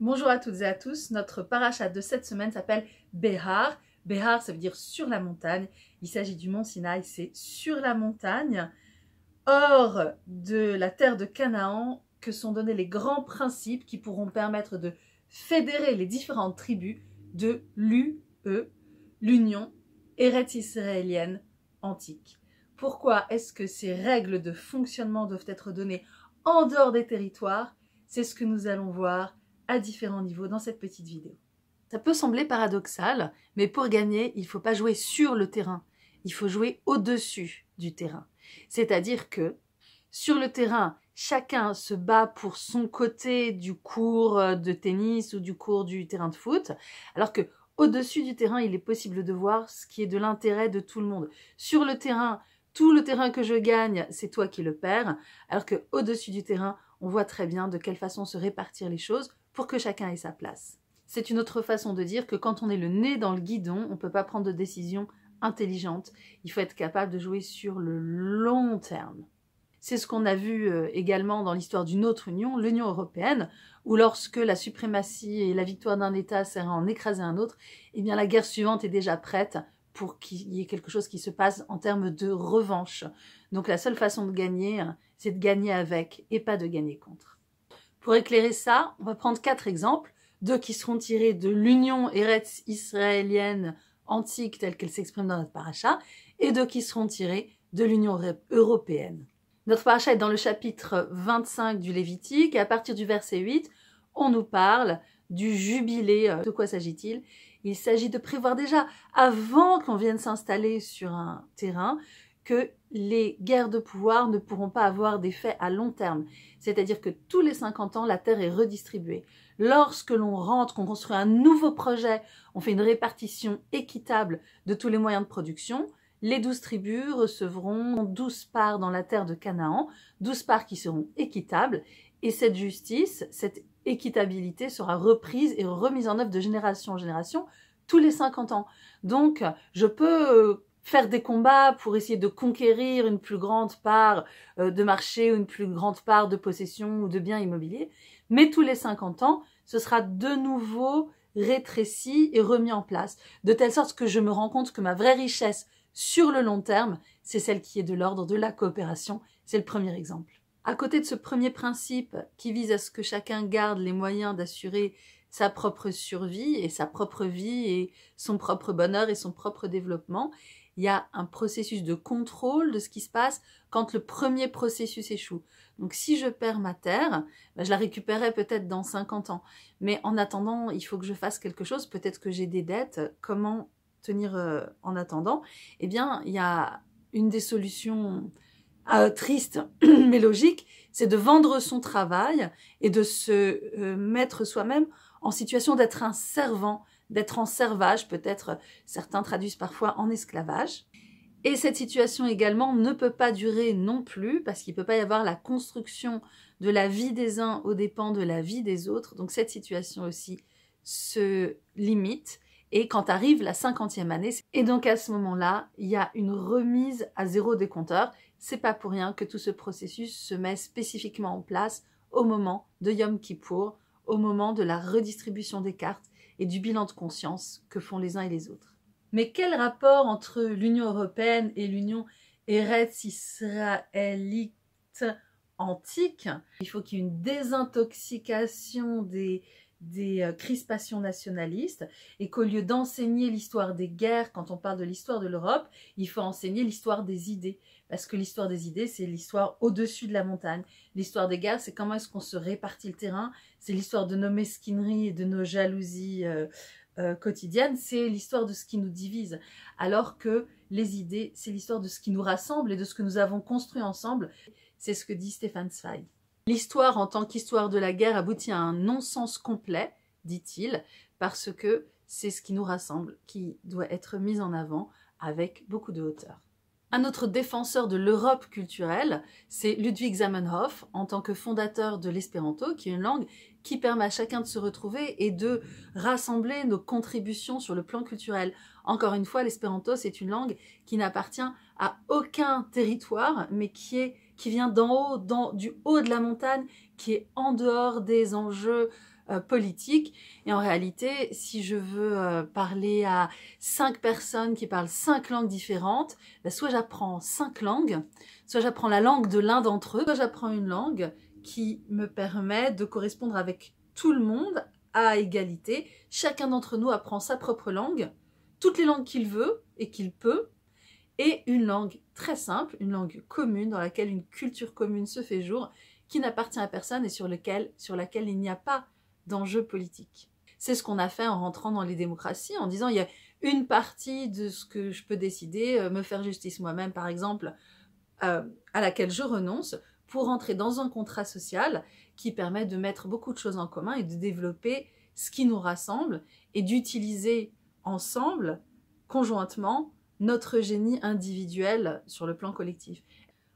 Bonjour à toutes et à tous, notre parachat de cette semaine s'appelle Behar. Behar, ça veut dire sur la montagne. Il s'agit du mont Sinaï, c'est sur la montagne, hors de la terre de Canaan, que sont donnés les grands principes qui pourront permettre de fédérer les différentes tribus de l'UE, l'Union Eretz israélienne antique. Pourquoi est-ce que ces règles de fonctionnement doivent être données en dehors des territoires C'est ce que nous allons voir différents niveaux dans cette petite vidéo. Ça peut sembler paradoxal, mais pour gagner, il ne faut pas jouer sur le terrain, il faut jouer au-dessus du terrain. C'est-à-dire que sur le terrain, chacun se bat pour son côté du cours euh, de tennis ou du cours du terrain de foot, alors que au-dessus du terrain, il est possible de voir ce qui est de l'intérêt de tout le monde. Sur le terrain, tout le terrain que je gagne, c'est toi qui le perds, alors que au-dessus du terrain, on voit très bien de quelle façon se répartir les choses, pour que chacun ait sa place. C'est une autre façon de dire que quand on est le nez dans le guidon, on ne peut pas prendre de décisions intelligentes. Il faut être capable de jouer sur le long terme. C'est ce qu'on a vu euh, également dans l'histoire d'une autre union, l'Union européenne, où lorsque la suprématie et la victoire d'un État sert à en écraser un autre, eh bien la guerre suivante est déjà prête pour qu'il y ait quelque chose qui se passe en termes de revanche. Donc la seule façon de gagner, hein, c'est de gagner avec et pas de gagner contre. Pour éclairer ça, on va prendre quatre exemples, deux qui seront tirés de l'union Eretz israélienne antique telle qu'elle s'exprime dans notre paracha, et deux qui seront tirés de l'union européenne. Notre paracha est dans le chapitre 25 du Lévitique, et à partir du verset 8, on nous parle du jubilé. Euh, de quoi s'agit-il Il s'agit de prévoir déjà, avant qu'on vienne s'installer sur un terrain, que les guerres de pouvoir ne pourront pas avoir d'effet à long terme. C'est-à-dire que tous les 50 ans, la terre est redistribuée. Lorsque l'on rentre, qu'on construit un nouveau projet, on fait une répartition équitable de tous les moyens de production, les douze tribus recevront douze parts dans la terre de Canaan, douze parts qui seront équitables, et cette justice, cette équitabilité sera reprise et remise en œuvre de génération en génération tous les 50 ans. Donc, je peux euh, faire des combats pour essayer de conquérir une plus grande part euh, de marché ou une plus grande part de possession ou de biens immobiliers. Mais tous les 50 ans, ce sera de nouveau rétréci et remis en place, de telle sorte que je me rends compte que ma vraie richesse sur le long terme, c'est celle qui est de l'ordre de la coopération. C'est le premier exemple. À côté de ce premier principe qui vise à ce que chacun garde les moyens d'assurer sa propre survie et sa propre vie et son propre bonheur et son propre développement, il y a un processus de contrôle de ce qui se passe quand le premier processus échoue. Donc si je perds ma terre, bah, je la récupérerai peut-être dans 50 ans. Mais en attendant, il faut que je fasse quelque chose. Peut-être que j'ai des dettes. Comment tenir euh, en attendant Eh bien, il y a une des solutions euh, tristes, triste mais logiques, c'est de vendre son travail et de se euh, mettre soi-même en situation d'être un servant d'être en servage, peut-être certains traduisent parfois en esclavage. Et cette situation également ne peut pas durer non plus, parce qu'il ne peut pas y avoir la construction de la vie des uns au dépens de la vie des autres. Donc cette situation aussi se limite. Et quand arrive la cinquantième année, et donc à ce moment-là, il y a une remise à zéro des compteurs. C'est pas pour rien que tout ce processus se met spécifiquement en place au moment de Yom Kippour, au moment de la redistribution des cartes et du bilan de conscience que font les uns et les autres. Mais quel rapport entre l'Union européenne et l'Union Eretz israélite antique Il faut qu'il y ait une désintoxication des, des euh, crispations nationalistes et qu'au lieu d'enseigner l'histoire des guerres quand on parle de l'histoire de l'Europe, il faut enseigner l'histoire des idées. Parce que l'histoire des idées, c'est l'histoire au-dessus de la montagne. L'histoire des guerres, c'est comment est-ce qu'on se répartit le terrain. C'est l'histoire de nos mesquineries et de nos jalousies euh, euh, quotidiennes. C'est l'histoire de ce qui nous divise. Alors que les idées, c'est l'histoire de ce qui nous rassemble et de ce que nous avons construit ensemble. C'est ce que dit Stéphane Zweig. L'histoire en tant qu'histoire de la guerre aboutit à un non-sens complet, dit-il, parce que c'est ce qui nous rassemble, qui doit être mis en avant avec beaucoup de hauteur. Un autre défenseur de l'Europe culturelle, c'est Ludwig Zamenhof, en tant que fondateur de l'espéranto, qui est une langue qui permet à chacun de se retrouver et de rassembler nos contributions sur le plan culturel. Encore une fois, l'espéranto, c'est une langue qui n'appartient à aucun territoire, mais qui est qui vient d'en haut, du haut de la montagne, qui est en dehors des enjeux euh, politiques. Et en réalité, si je veux euh, parler à cinq personnes qui parlent cinq langues différentes, ben, soit j'apprends cinq langues, soit j'apprends la langue de l'un d'entre eux, soit j'apprends une langue qui me permet de correspondre avec tout le monde à égalité. Chacun d'entre nous apprend sa propre langue, toutes les langues qu'il veut et qu'il peut, et une langue très simple, une langue commune dans laquelle une culture commune se fait jour, qui n'appartient à personne et sur, sur laquelle il n'y a pas d'enjeu politique. C'est ce qu'on a fait en rentrant dans les démocraties, en disant il y a une partie de ce que je peux décider, euh, me faire justice moi-même par exemple, euh, à laquelle je renonce, pour entrer dans un contrat social qui permet de mettre beaucoup de choses en commun et de développer ce qui nous rassemble et d'utiliser ensemble, conjointement, notre génie individuel sur le plan collectif.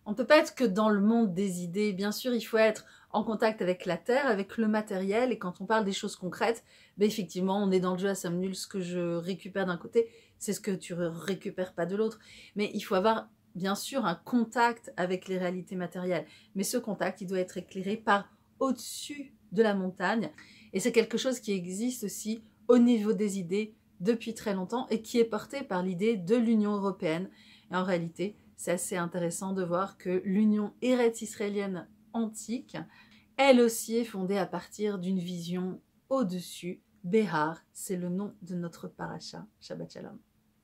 On ne peut pas être que dans le monde des idées. Bien sûr, il faut être en contact avec la terre, avec le matériel. Et quand on parle des choses concrètes, ben, effectivement, on est dans le jeu à somme nulle. Ce que je récupère d'un côté, c'est ce que tu récupères pas de l'autre. Mais il faut avoir, bien sûr, un contact avec les réalités matérielles. Mais ce contact, il doit être éclairé par au-dessus de la montagne. Et c'est quelque chose qui existe aussi au niveau des idées, depuis très longtemps et qui est portée par l'idée de l'Union européenne. Et en réalité, c'est assez intéressant de voir que l'Union israélienne antique, elle aussi est fondée à partir d'une vision au-dessus. Behar, c'est le nom de notre paracha. Shabbat Shalom.